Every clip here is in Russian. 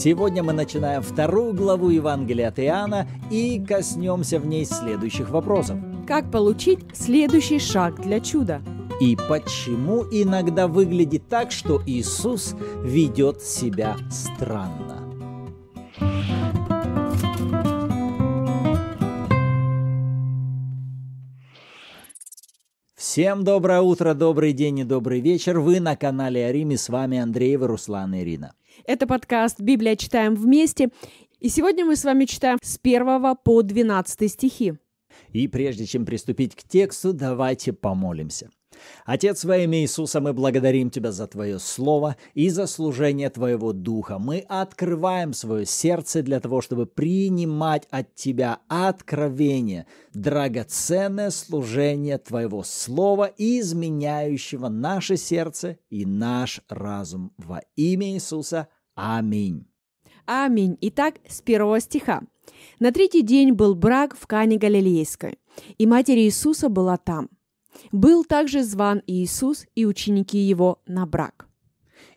Сегодня мы начинаем вторую главу Евангелия от Иоанна и коснемся в ней следующих вопросов. Как получить следующий шаг для чуда? И почему иногда выглядит так, что Иисус ведет себя странно? Всем доброе утро, добрый день и добрый вечер. Вы на канале Арими, с вами Андрей, Руслан и Ирина. Это подкаст «Библия. Читаем вместе». И сегодня мы с вами читаем с 1 по 12 стихи. И прежде чем приступить к тексту, давайте помолимся. Отец, во имя Иисуса, мы благодарим Тебя за Твое Слово и за служение Твоего Духа. Мы открываем свое сердце для того, чтобы принимать от Тебя откровение, драгоценное служение Твоего Слова, изменяющего наше сердце и наш разум. Во имя Иисуса. Аминь. Аминь. Итак, с первого стиха. На третий день был брак в Кане Галилейской, и Матерь Иисуса была там – был также зван Иисус и ученики его на брак.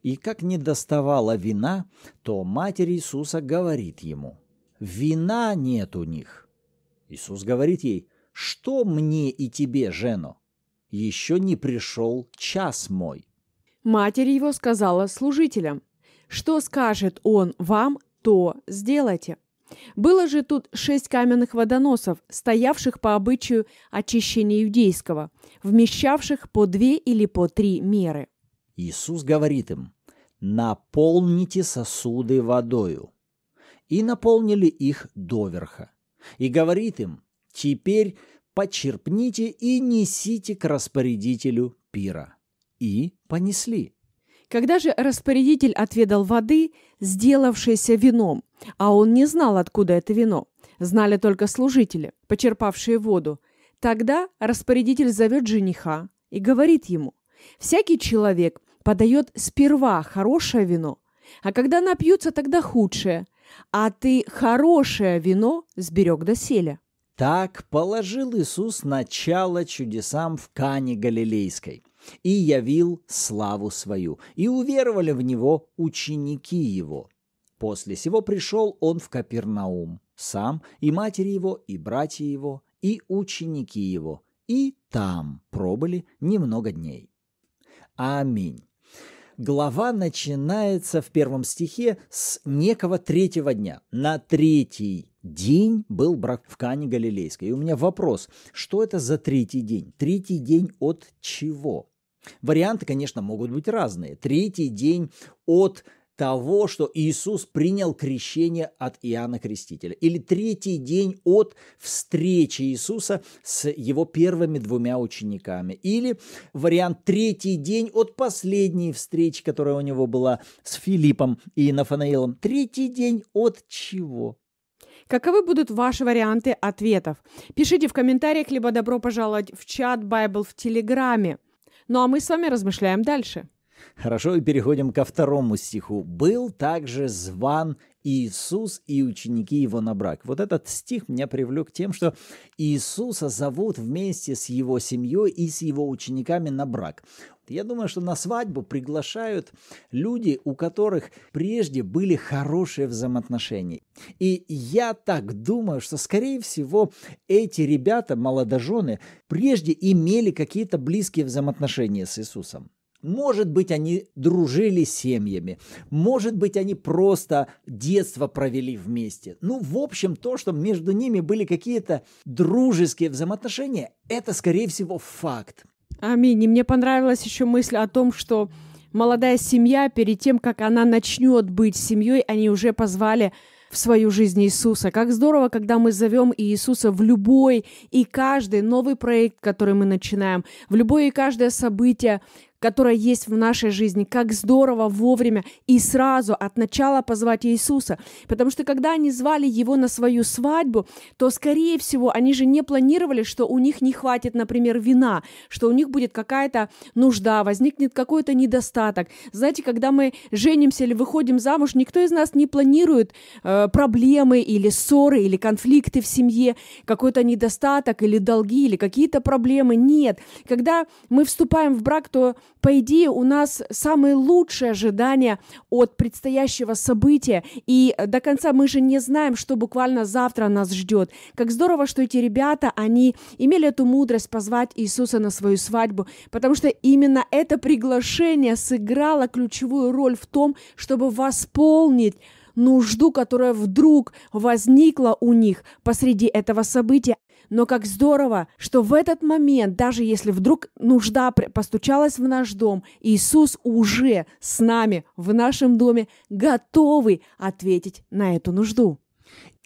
И как не доставала вина, то Матерь Иисуса говорит ему, «Вина нет у них». Иисус говорит ей, «Что мне и тебе, жену? Еще не пришел час мой». Матерь его сказала служителям, «Что скажет он вам, то сделайте». Было же тут шесть каменных водоносов, стоявших по обычаю очищения иудейского, вмещавших по две или по три меры. Иисус говорит им, «Наполните сосуды водою». И наполнили их доверха. И говорит им, «Теперь почерпните и несите к распорядителю пира». И понесли. Когда же распорядитель отведал воды, сделавшейся вином, а он не знал, откуда это вино, знали только служители, почерпавшие воду, тогда распорядитель зовет жениха и говорит ему, «Всякий человек подает сперва хорошее вино, а когда напьются, тогда худшее, а ты хорошее вино сберег до селя». Так положил Иисус начало чудесам в Кане Галилейской – и явил славу свою, и уверовали в него ученики его. После сего пришел он в Капернаум, сам и матери его, и братья его, и ученики его, и там пробыли немного дней. Аминь. Глава начинается в первом стихе с некого третьего дня. На третий день был брак в Кане Галилейской. И у меня вопрос, что это за третий день? Третий день от чего? Варианты, конечно, могут быть разные. Третий день от того, что Иисус принял крещение от Иоанна Крестителя. Или третий день от встречи Иисуса с его первыми двумя учениками. Или вариант третий день от последней встречи, которая у него была с Филиппом и Нафанаилом. Третий день от чего? Каковы будут ваши варианты ответов? Пишите в комментариях, либо добро пожаловать в чат Bible в Телеграме. Ну а мы с вами размышляем дальше. Хорошо, и переходим ко второму стиху. «Был также зван Иисус и ученики его на брак». Вот этот стих меня привлек тем, что Иисуса зовут вместе с его семьей и с его учениками на брак. Я думаю, что на свадьбу приглашают люди, у которых прежде были хорошие взаимоотношения. И я так думаю, что, скорее всего, эти ребята, молодожены, прежде имели какие-то близкие взаимоотношения с Иисусом. Может быть, они дружили семьями. Может быть, они просто детство провели вместе. Ну, в общем, то, что между ними были какие-то дружеские взаимоотношения, это, скорее всего, факт. Аминь. И мне понравилась еще мысль о том, что молодая семья, перед тем, как она начнет быть семьей, они уже позвали в свою жизнь Иисуса. Как здорово, когда мы зовем Иисуса в любой и каждый новый проект, который мы начинаем, в любое и каждое событие, которая есть в нашей жизни. Как здорово вовремя и сразу от начала позвать Иисуса. Потому что когда они звали его на свою свадьбу, то, скорее всего, они же не планировали, что у них не хватит, например, вина, что у них будет какая-то нужда, возникнет какой-то недостаток. Знаете, когда мы женимся или выходим замуж, никто из нас не планирует э, проблемы или ссоры, или конфликты в семье, какой-то недостаток или долги, или какие-то проблемы. Нет. Когда мы вступаем в брак, то по идее, у нас самые лучшие ожидания от предстоящего события, и до конца мы же не знаем, что буквально завтра нас ждет. Как здорово, что эти ребята, они имели эту мудрость позвать Иисуса на свою свадьбу, потому что именно это приглашение сыграло ключевую роль в том, чтобы восполнить нужду, которая вдруг возникла у них посреди этого события. Но как здорово, что в этот момент, даже если вдруг нужда постучалась в наш дом, Иисус уже с нами в нашем доме, готовый ответить на эту нужду.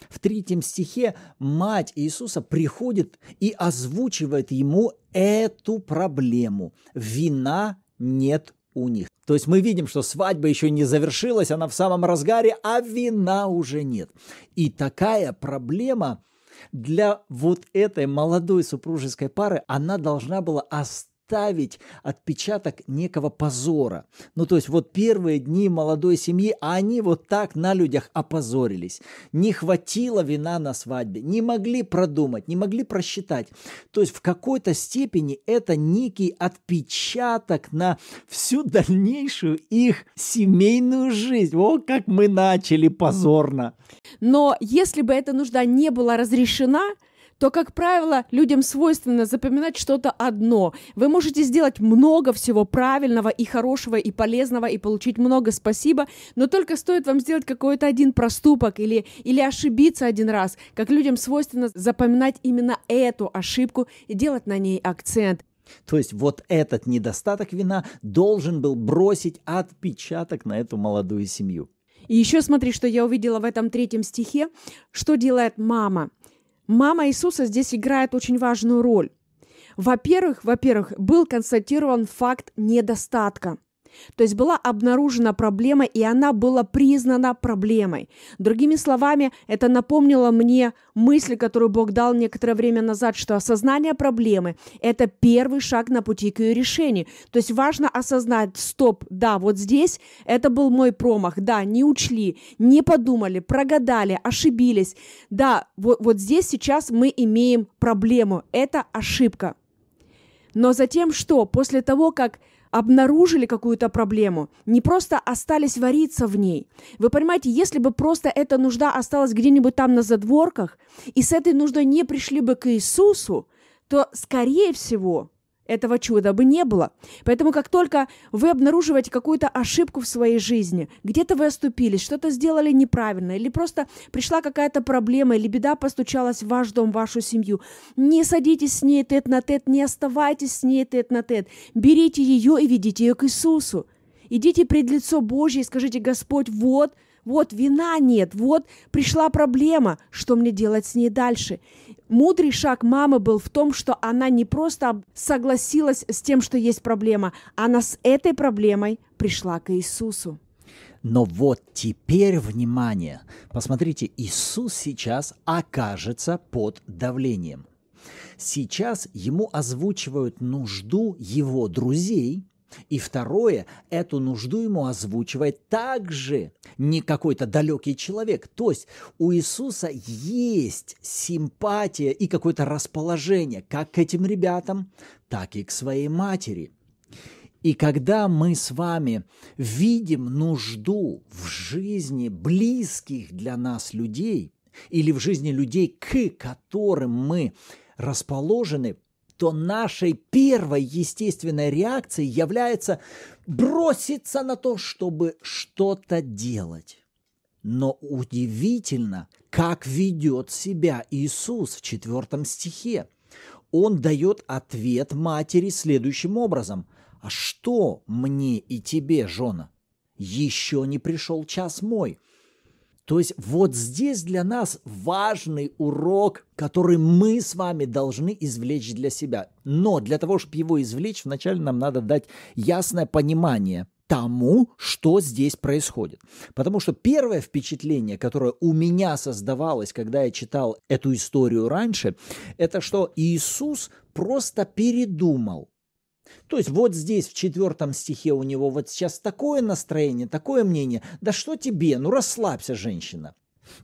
В третьем стихе мать Иисуса приходит и озвучивает ему эту проблему. Вина нет у них. То есть мы видим, что свадьба еще не завершилась, она в самом разгаре, а вина уже нет. И такая проблема – для вот этой молодой супружеской пары она должна была оставить оставить отпечаток некого позора. Ну, то есть вот первые дни молодой семьи, а они вот так на людях опозорились. Не хватило вина на свадьбе, не могли продумать, не могли просчитать. То есть в какой-то степени это некий отпечаток на всю дальнейшую их семейную жизнь. О, как мы начали позорно. Но если бы эта нужда не была разрешена, то, как правило, людям свойственно запоминать что-то одно. Вы можете сделать много всего правильного и хорошего и полезного и получить много спасибо, но только стоит вам сделать какой-то один проступок или, или ошибиться один раз, как людям свойственно запоминать именно эту ошибку и делать на ней акцент. То есть вот этот недостаток вина должен был бросить отпечаток на эту молодую семью. И еще смотри, что я увидела в этом третьем стихе, что делает мама мама Иисуса здесь играет очень важную роль. Во-первых, во-первых, был констатирован факт недостатка – то есть была обнаружена проблема, и она была признана проблемой. Другими словами, это напомнило мне мысль, которую Бог дал некоторое время назад, что осознание проблемы – это первый шаг на пути к ее решению. То есть важно осознать, стоп, да, вот здесь это был мой промах, да, не учли, не подумали, прогадали, ошибились. Да, вот, вот здесь сейчас мы имеем проблему, это ошибка. Но затем что? После того, как обнаружили какую-то проблему, не просто остались вариться в ней. Вы понимаете, если бы просто эта нужда осталась где-нибудь там на задворках, и с этой нуждой не пришли бы к Иисусу, то, скорее всего, этого чуда бы не было. Поэтому как только вы обнаруживаете какую-то ошибку в своей жизни, где-то вы оступились, что-то сделали неправильно, или просто пришла какая-то проблема, или беда постучалась в ваш дом, в вашу семью, не садитесь с ней тет на тет, не оставайтесь с ней тет на тет. Берите ее и ведите ее к Иисусу. Идите пред лицо Божье и скажите, Господь, вот, вот вина нет, вот пришла проблема, что мне делать с ней дальше? Мудрый шаг мамы был в том, что она не просто согласилась с тем, что есть проблема, она с этой проблемой пришла к Иисусу. Но вот теперь, внимание, посмотрите, Иисус сейчас окажется под давлением. Сейчас ему озвучивают нужду его друзей – и второе, эту нужду ему озвучивает также не какой-то далекий человек. То есть у Иисуса есть симпатия и какое-то расположение как к этим ребятам, так и к своей матери. И когда мы с вами видим нужду в жизни близких для нас людей или в жизни людей, к которым мы расположены, то нашей первой естественной реакцией является броситься на то, чтобы что-то делать. Но удивительно, как ведет себя Иисус в четвертом стихе. Он дает ответ матери следующим образом. «А что мне и тебе, жена? Еще не пришел час мой». То есть вот здесь для нас важный урок, который мы с вами должны извлечь для себя. Но для того, чтобы его извлечь, вначале нам надо дать ясное понимание тому, что здесь происходит. Потому что первое впечатление, которое у меня создавалось, когда я читал эту историю раньше, это что Иисус просто передумал то есть вот здесь в четвертом стихе у него вот сейчас такое настроение, такое мнение. Да что тебе? Ну расслабься, женщина.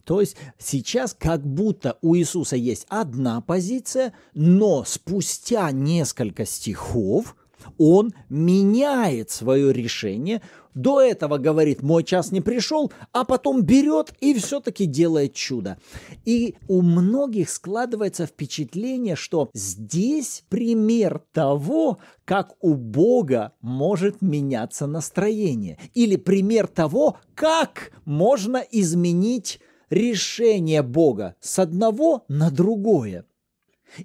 То есть сейчас как будто у Иисуса есть одна позиция, но спустя несколько стихов – он меняет свое решение. До этого говорит, мой час не пришел, а потом берет и все-таки делает чудо. И у многих складывается впечатление, что здесь пример того, как у Бога может меняться настроение. Или пример того, как можно изменить решение Бога с одного на другое.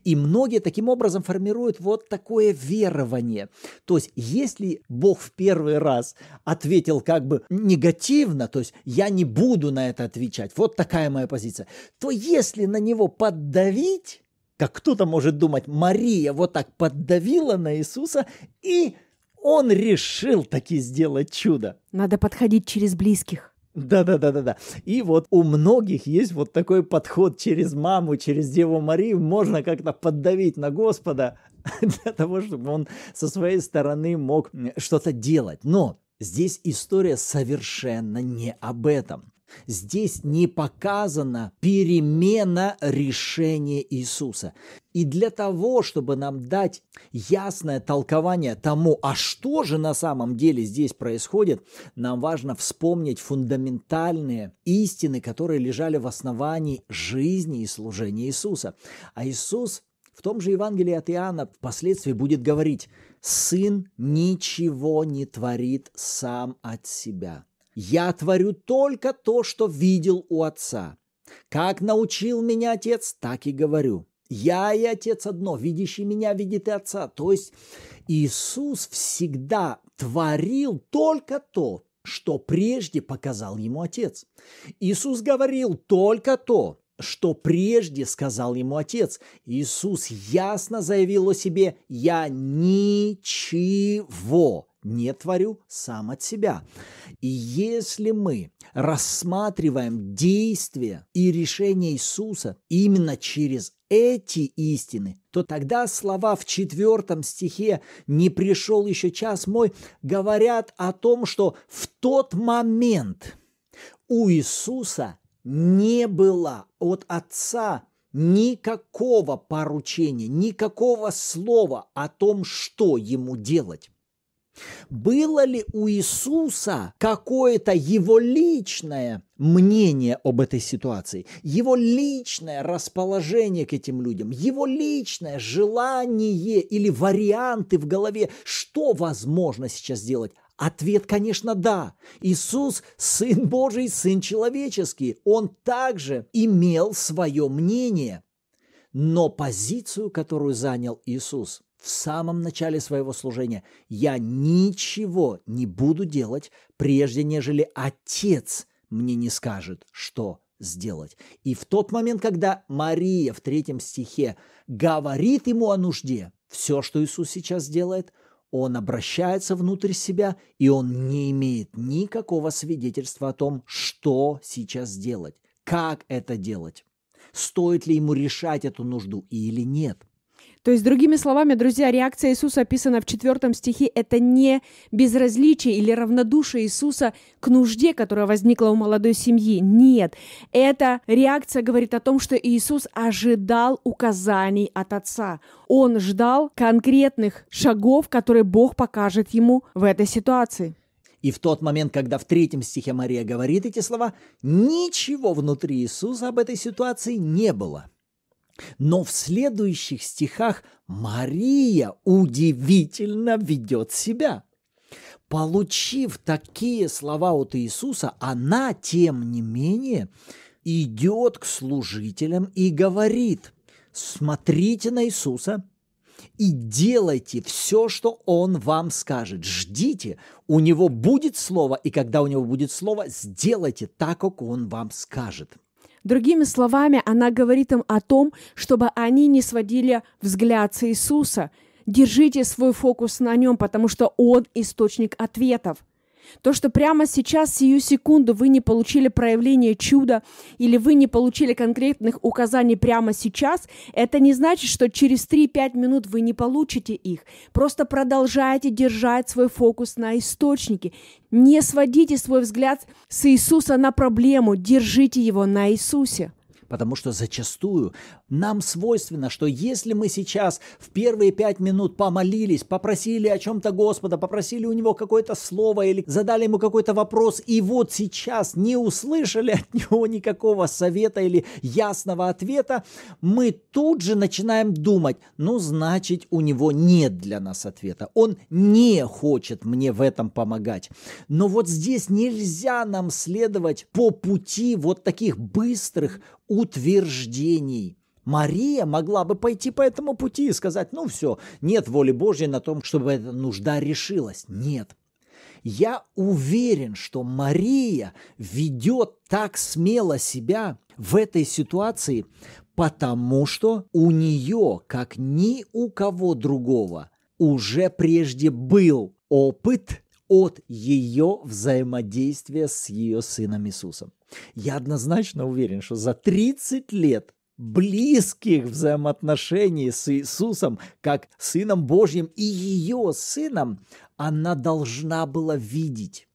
И многие таким образом формируют вот такое верование. То есть, если Бог в первый раз ответил как бы негативно, то есть я не буду на это отвечать, вот такая моя позиция, то если на него поддавить, как кто-то может думать, Мария вот так поддавила на Иисуса, и он решил таки сделать чудо. Надо подходить через близких. Да-да-да-да-да. И вот у многих есть вот такой подход через маму, через Деву Марию. Можно как-то поддавить на Господа для того, чтобы он со своей стороны мог что-то делать. Но Здесь история совершенно не об этом. Здесь не показана перемена решения Иисуса. И для того, чтобы нам дать ясное толкование тому, а что же на самом деле здесь происходит, нам важно вспомнить фундаментальные истины, которые лежали в основании жизни и служения Иисуса. А Иисус в том же Евангелии от Иоанна впоследствии будет говорить, «Сын ничего не творит сам от себя» Я творю только то, что видел у Отца. Как научил меня Отец, так и говорю. Я и Отец одно, видящий меня видит и Отца. То есть Иисус всегда творил только то, что прежде показал ему Отец. Иисус говорил только то, что прежде сказал ему Отец. Иисус ясно заявил о себе, я ничего не творю сам от себя. И если мы рассматриваем действия и решения Иисуса именно через эти истины, то тогда слова в четвертом стихе «не пришел еще час мой» говорят о том, что в тот момент у Иисуса не было от Отца никакого поручения, никакого слова о том, что ему делать. Было ли у Иисуса какое-то его личное мнение об этой ситуации, его личное расположение к этим людям, его личное желание или варианты в голове, что возможно сейчас сделать? Ответ, конечно, да. Иисус – Сын Божий, Сын человеческий. Он также имел свое мнение. Но позицию, которую занял Иисус – в самом начале своего служения, я ничего не буду делать, прежде нежели Отец мне не скажет, что сделать. И в тот момент, когда Мария в третьем стихе говорит ему о нужде, все, что Иисус сейчас делает, он обращается внутрь себя, и он не имеет никакого свидетельства о том, что сейчас делать, как это делать, стоит ли ему решать эту нужду или нет. То есть, другими словами, друзья, реакция Иисуса описана в четвертом стихе. Это не безразличие или равнодушие Иисуса к нужде, которая возникла у молодой семьи. Нет. Эта реакция говорит о том, что Иисус ожидал указаний от Отца. Он ждал конкретных шагов, которые Бог покажет ему в этой ситуации. И в тот момент, когда в третьем стихе Мария говорит эти слова, ничего внутри Иисуса об этой ситуации не было – но в следующих стихах Мария удивительно ведет себя. Получив такие слова от Иисуса, она, тем не менее, идет к служителям и говорит, смотрите на Иисуса и делайте все, что Он вам скажет. Ждите, у Него будет Слово, и когда у Него будет Слово, сделайте так, как Он вам скажет. Другими словами, она говорит им о том, чтобы они не сводили взгляд с Иисуса. Держите свой фокус на нем, потому что он источник ответов – то, что прямо сейчас, сию секунду, вы не получили проявление чуда или вы не получили конкретных указаний прямо сейчас, это не значит, что через 3-5 минут вы не получите их. Просто продолжайте держать свой фокус на источнике. Не сводите свой взгляд с Иисуса на проблему, держите его на Иисусе. Потому что зачастую нам свойственно, что если мы сейчас в первые пять минут помолились, попросили о чем-то Господа, попросили у Него какое-то слово или задали Ему какой-то вопрос, и вот сейчас не услышали от Него никакого совета или ясного ответа, мы тут же начинаем думать, ну, значит, у Него нет для нас ответа. Он не хочет мне в этом помогать. Но вот здесь нельзя нам следовать по пути вот таких быстрых утверждений – Мария могла бы пойти по этому пути и сказать, ну все, нет воли Божьей на том, чтобы эта нужда решилась. Нет. Я уверен, что Мария ведет так смело себя в этой ситуации, потому что у нее, как ни у кого другого, уже прежде был опыт от ее взаимодействия с ее сыном Иисусом. Я однозначно уверен, что за 30 лет близких взаимоотношений с Иисусом, как Сыном Божьим и ее Сыном, она должна была видеть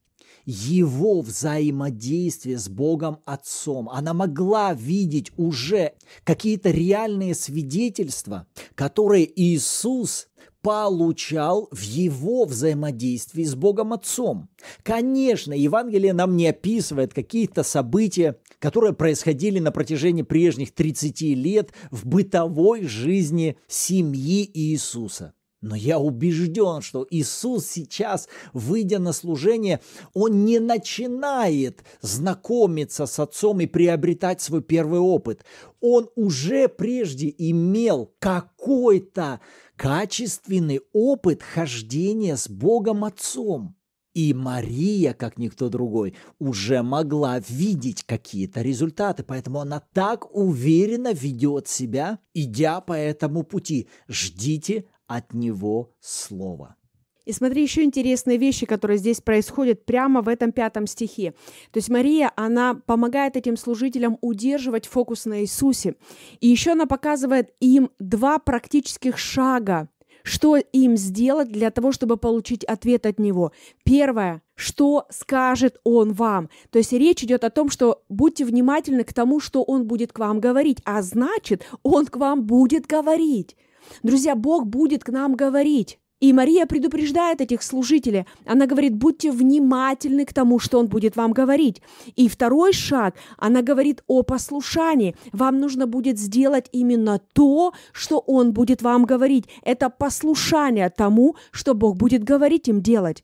его взаимодействие с Богом Отцом. Она могла видеть уже какие-то реальные свидетельства, которые Иисус получал в его взаимодействии с Богом Отцом. Конечно, Евангелие нам не описывает какие-то события, которые происходили на протяжении прежних 30 лет в бытовой жизни семьи Иисуса. Но я убежден, что Иисус сейчас, выйдя на служение, он не начинает знакомиться с Отцом и приобретать свой первый опыт. Он уже прежде имел какой-то качественный опыт хождения с Богом Отцом. И Мария, как никто другой, уже могла видеть какие-то результаты, поэтому она так уверенно ведет себя, идя по этому пути. Ждите от него слова. И смотри, еще интересные вещи, которые здесь происходят прямо в этом пятом стихе. То есть Мария, она помогает этим служителям удерживать фокус на Иисусе. И еще она показывает им два практических шага, что им сделать для того, чтобы получить ответ от него? Первое, что скажет он вам. То есть речь идет о том, что будьте внимательны к тому, что он будет к вам говорить, а значит, он к вам будет говорить. Друзья, Бог будет к нам говорить. И Мария предупреждает этих служителей. Она говорит, будьте внимательны к тому, что он будет вам говорить. И второй шаг, она говорит о послушании. Вам нужно будет сделать именно то, что он будет вам говорить. Это послушание тому, что Бог будет говорить им делать.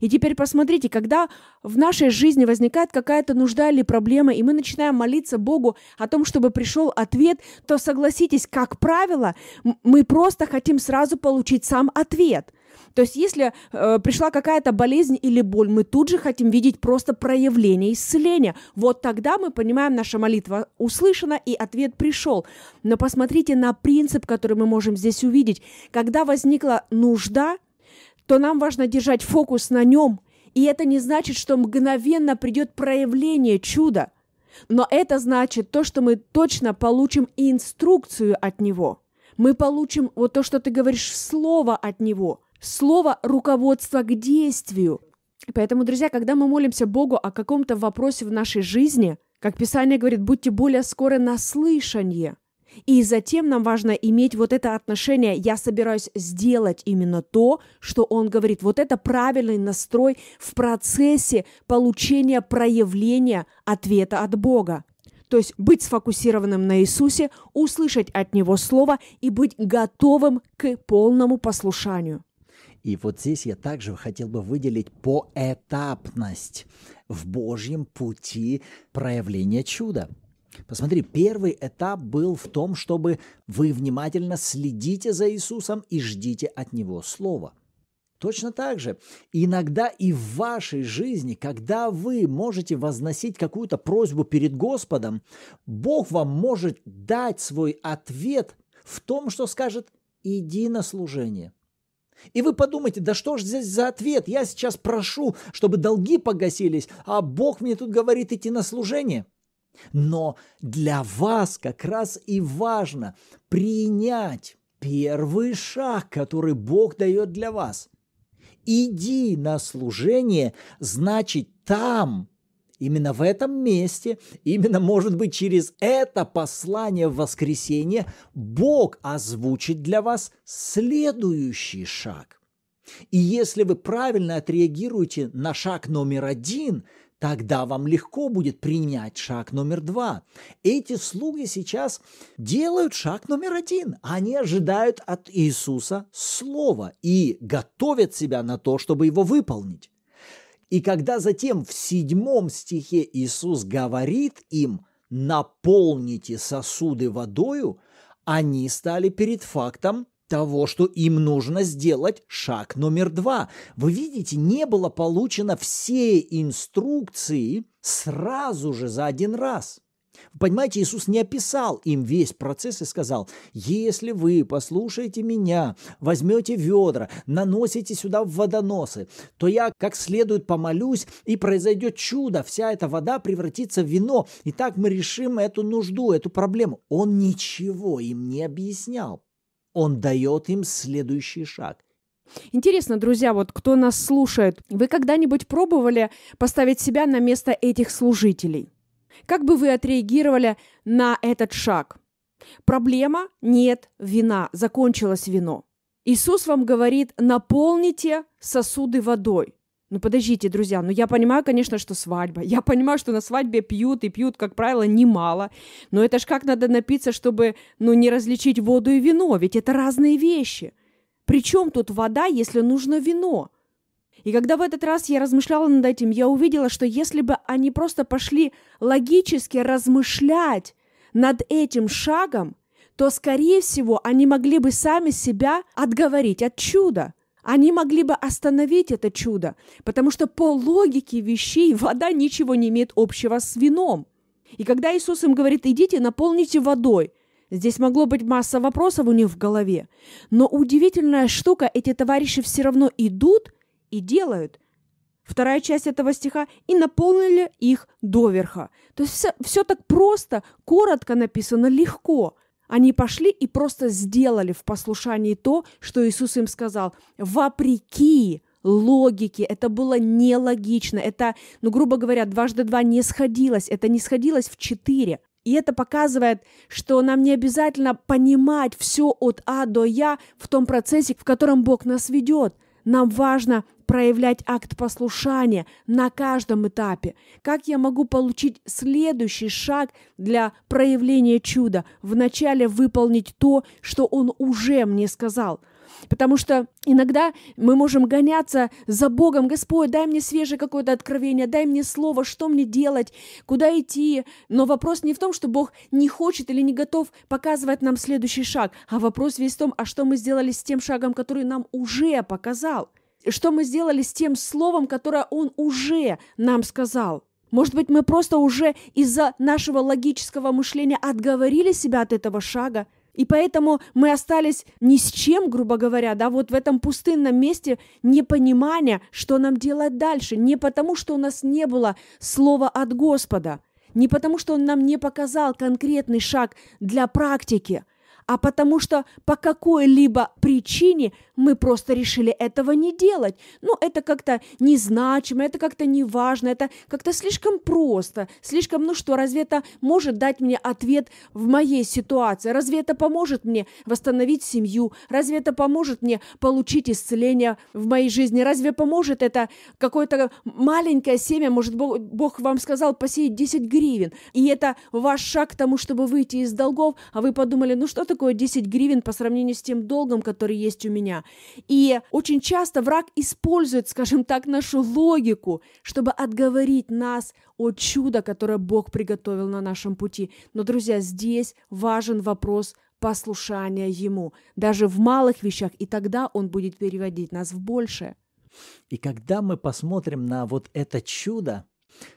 И теперь посмотрите, когда в нашей жизни возникает какая-то нужда или проблема, и мы начинаем молиться Богу о том, чтобы пришел ответ, то согласитесь, как правило, мы просто хотим сразу получить сам ответ. То есть, если э, пришла какая-то болезнь или боль, мы тут же хотим видеть просто проявление исцеления. Вот тогда мы понимаем, наша молитва услышана и ответ пришел. Но посмотрите на принцип, который мы можем здесь увидеть. Когда возникла нужда, то нам важно держать фокус на нем. И это не значит, что мгновенно придет проявление чуда. Но это значит то, что мы точно получим инструкцию от него. Мы получим вот то, что ты говоришь, слово от него. Слово руководства к действию. Поэтому, друзья, когда мы молимся Богу о каком-то вопросе в нашей жизни, как Писание говорит, будьте более скоро на слышание – и затем нам важно иметь вот это отношение, я собираюсь сделать именно то, что он говорит. Вот это правильный настрой в процессе получения проявления ответа от Бога. То есть быть сфокусированным на Иисусе, услышать от Него Слово и быть готовым к полному послушанию. И вот здесь я также хотел бы выделить поэтапность в Божьем пути проявления чуда. Посмотри, первый этап был в том, чтобы вы внимательно следите за Иисусом и ждите от Него Слова. Точно так же, иногда и в вашей жизни, когда вы можете возносить какую-то просьбу перед Господом, Бог вам может дать свой ответ в том, что скажет «иди на служение». И вы подумаете, да что же здесь за ответ? Я сейчас прошу, чтобы долги погасились, а Бог мне тут говорит идти на служение – но для вас как раз и важно принять первый шаг, который Бог дает для вас. Иди на служение, значит там, именно в этом месте, именно, может быть, через это послание в воскресенье Бог озвучит для вас следующий шаг – и если вы правильно отреагируете на шаг номер один, тогда вам легко будет принять шаг номер два. Эти слуги сейчас делают шаг номер один. Они ожидают от Иисуса слова и готовят себя на то, чтобы его выполнить. И когда затем в седьмом стихе Иисус говорит им «наполните сосуды водою», они стали перед фактом того, что им нужно сделать шаг номер два. Вы видите, не было получено все инструкции сразу же за один раз. Вы понимаете, Иисус не описал им весь процесс и сказал, если вы послушаете меня, возьмете ведра, наносите сюда в водоносы, то я как следует помолюсь, и произойдет чудо, вся эта вода превратится в вино, и так мы решим эту нужду, эту проблему. Он ничего им не объяснял он дает им следующий шаг. Интересно, друзья, вот кто нас слушает, вы когда-нибудь пробовали поставить себя на место этих служителей? Как бы вы отреагировали на этот шаг? Проблема – нет вина, закончилось вино. Иисус вам говорит, наполните сосуды водой. Ну подождите, друзья, ну я понимаю, конечно, что свадьба. Я понимаю, что на свадьбе пьют и пьют, как правило, немало. Но это ж как надо напиться, чтобы, ну, не различить воду и вино, ведь это разные вещи. Причем тут вода, если нужно вино? И когда в этот раз я размышляла над этим, я увидела, что если бы они просто пошли логически размышлять над этим шагом, то, скорее всего, они могли бы сами себя отговорить от чуда – они могли бы остановить это чудо, потому что по логике вещей вода ничего не имеет общего с вином. И когда Иисус им говорит, идите, наполните водой, здесь могло быть масса вопросов у них в голове. Но удивительная штука, эти товарищи все равно идут и делают. Вторая часть этого стиха – и наполнили их доверха. То есть все, все так просто, коротко написано, легко. Они пошли и просто сделали в послушании то, что Иисус им сказал. Вопреки логике это было нелогично, это, ну, грубо говоря, дважды два не сходилось, это не сходилось в четыре. И это показывает, что нам не обязательно понимать все от А до Я в том процессе, в котором Бог нас ведет. Нам важно проявлять акт послушания на каждом этапе. Как я могу получить следующий шаг для проявления чуда? Вначале выполнить то, что он уже мне сказал – Потому что иногда мы можем гоняться за Богом, Господь, дай мне свежее какое-то откровение, дай мне слово, что мне делать, куда идти. Но вопрос не в том, что Бог не хочет или не готов показывать нам следующий шаг, а вопрос весь в том, а что мы сделали с тем шагом, который нам уже показал. Что мы сделали с тем словом, которое Он уже нам сказал. Может быть, мы просто уже из-за нашего логического мышления отговорили себя от этого шага, и поэтому мы остались ни с чем, грубо говоря, да, вот в этом пустынном месте непонимания, что нам делать дальше. Не потому, что у нас не было слова от Господа, не потому, что Он нам не показал конкретный шаг для практики – а потому что по какой-либо причине мы просто решили этого не делать. Ну, это как-то незначимо, это как-то неважно, это как-то слишком просто, слишком, ну что, разве это может дать мне ответ в моей ситуации? Разве это поможет мне восстановить семью? Разве это поможет мне получить исцеление в моей жизни? Разве поможет это какое-то маленькое семя, может, Бог, Бог вам сказал посеять 10 гривен, и это ваш шаг к тому, чтобы выйти из долгов, а вы подумали, ну что-то такое 10 гривен по сравнению с тем долгом, который есть у меня. И очень часто враг использует, скажем так, нашу логику, чтобы отговорить нас от чуда, которое Бог приготовил на нашем пути. Но, друзья, здесь важен вопрос послушания Ему, даже в малых вещах, и тогда Он будет переводить нас в большее. И когда мы посмотрим на вот это чудо,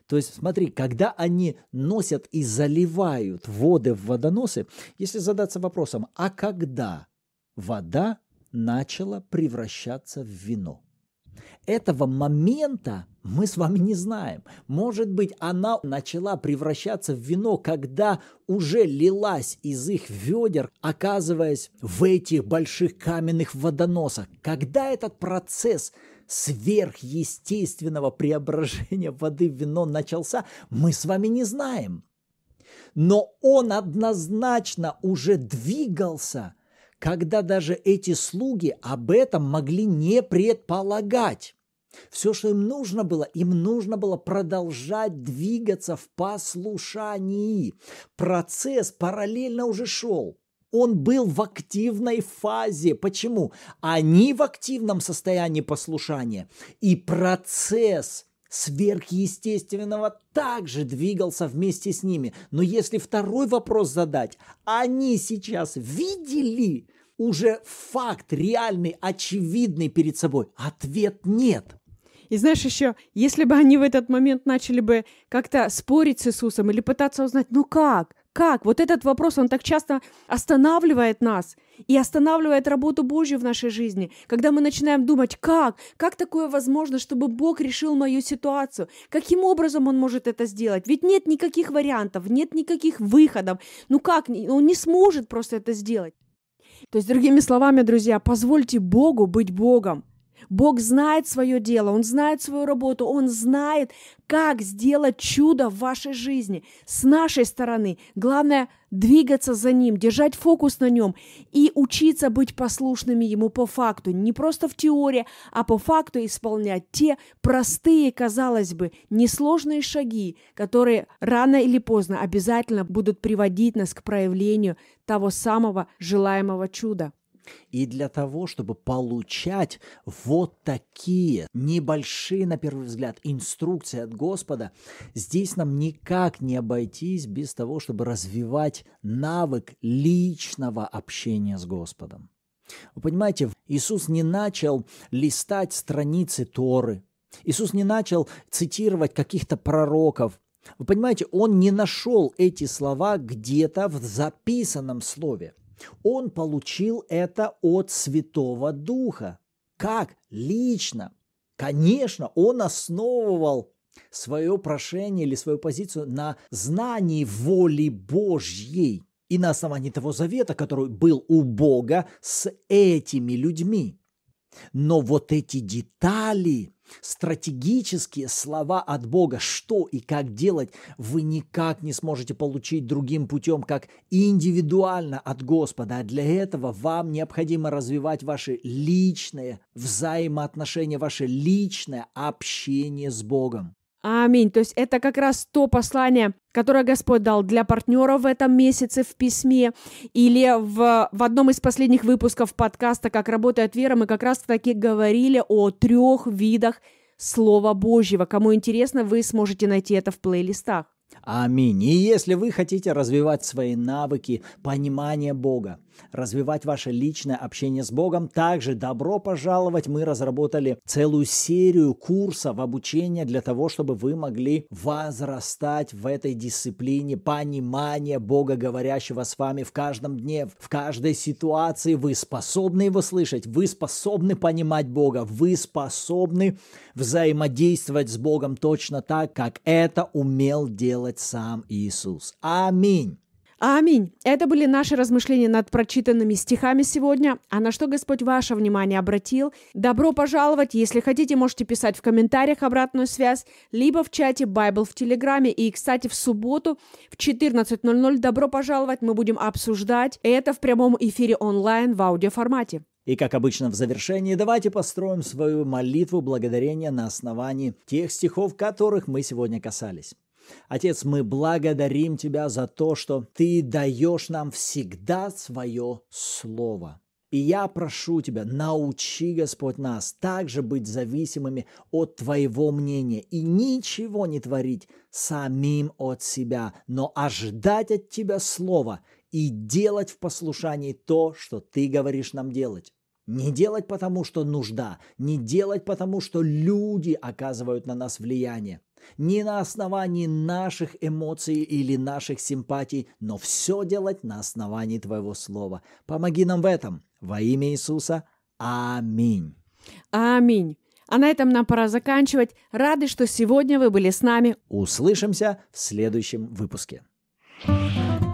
то есть, смотри, когда они носят и заливают воды в водоносы, если задаться вопросом, а когда вода начала превращаться в вино? Этого момента мы с вами не знаем. Может быть, она начала превращаться в вино, когда уже лилась из их ведер, оказываясь в этих больших каменных водоносах. Когда этот процесс сверхъестественного преображения воды в вино начался, мы с вами не знаем. Но он однозначно уже двигался, когда даже эти слуги об этом могли не предполагать. Все, что им нужно было, им нужно было продолжать двигаться в послушании. Процесс параллельно уже шел он был в активной фазе. Почему? Они в активном состоянии послушания. И процесс сверхъестественного также двигался вместе с ними. Но если второй вопрос задать, они сейчас видели уже факт реальный, очевидный перед собой? Ответ нет. И знаешь еще, если бы они в этот момент начали бы как-то спорить с Иисусом или пытаться узнать, ну как, как? Вот этот вопрос, он так часто останавливает нас и останавливает работу Божью в нашей жизни, когда мы начинаем думать, как? Как такое возможно, чтобы Бог решил мою ситуацию? Каким образом Он может это сделать? Ведь нет никаких вариантов, нет никаких выходов. Ну как? Он не сможет просто это сделать. То есть, другими словами, друзья, позвольте Богу быть Богом. Бог знает свое дело, Он знает свою работу, Он знает, как сделать чудо в вашей жизни. С нашей стороны главное двигаться за Ним, держать фокус на Нем и учиться быть послушными Ему по факту, не просто в теории, а по факту исполнять те простые, казалось бы, несложные шаги, которые рано или поздно обязательно будут приводить нас к проявлению того самого желаемого чуда. И для того, чтобы получать вот такие небольшие, на первый взгляд, инструкции от Господа, здесь нам никак не обойтись без того, чтобы развивать навык личного общения с Господом. Вы понимаете, Иисус не начал листать страницы Торы. Иисус не начал цитировать каких-то пророков. Вы понимаете, он не нашел эти слова где-то в записанном слове – он получил это от Святого Духа. Как? Лично. Конечно, он основывал свое прошение или свою позицию на знании воли Божьей и на основании того завета, который был у Бога с этими людьми. Но вот эти детали – стратегические слова от Бога, что и как делать, вы никак не сможете получить другим путем, как индивидуально от Господа. А для этого вам необходимо развивать ваши личные взаимоотношения, ваше личное общение с Богом. Аминь. То есть это как раз то послание, которое Господь дал для партнеров в этом месяце в письме или в, в одном из последних выпусков подкаста «Как работает вера» мы как раз-таки говорили о трех видах Слова Божьего. Кому интересно, вы сможете найти это в плейлистах. Аминь. И если вы хотите развивать свои навыки понимания Бога, развивать ваше личное общение с Богом. Также добро пожаловать, мы разработали целую серию курсов обучения для того, чтобы вы могли возрастать в этой дисциплине понимания Бога, говорящего с вами в каждом дне, в каждой ситуации. Вы способны его слышать, вы способны понимать Бога, вы способны взаимодействовать с Богом точно так, как это умел делать сам Иисус. Аминь. Аминь. Это были наши размышления над прочитанными стихами сегодня. А на что Господь ваше внимание обратил? Добро пожаловать. Если хотите, можете писать в комментариях обратную связь, либо в чате Bible в Телеграме. И, кстати, в субботу в 14.00 добро пожаловать. Мы будем обсуждать это в прямом эфире онлайн в аудиоформате. И как обычно в завершении, давайте построим свою молитву благодарения на основании тех стихов, которых мы сегодня касались. Отец, мы благодарим Тебя за то, что Ты даешь нам всегда свое Слово. И я прошу Тебя, научи, Господь, нас также быть зависимыми от Твоего мнения и ничего не творить самим от себя, но ожидать от Тебя слова и делать в послушании то, что Ты говоришь нам делать. Не делать потому, что нужда, не делать потому, что люди оказывают на нас влияние, не на основании наших эмоций или наших симпатий, но все делать на основании Твоего Слова. Помоги нам в этом. Во имя Иисуса. Аминь. Аминь. А на этом нам пора заканчивать. Рады, что сегодня вы были с нами. Услышимся в следующем выпуске. thank you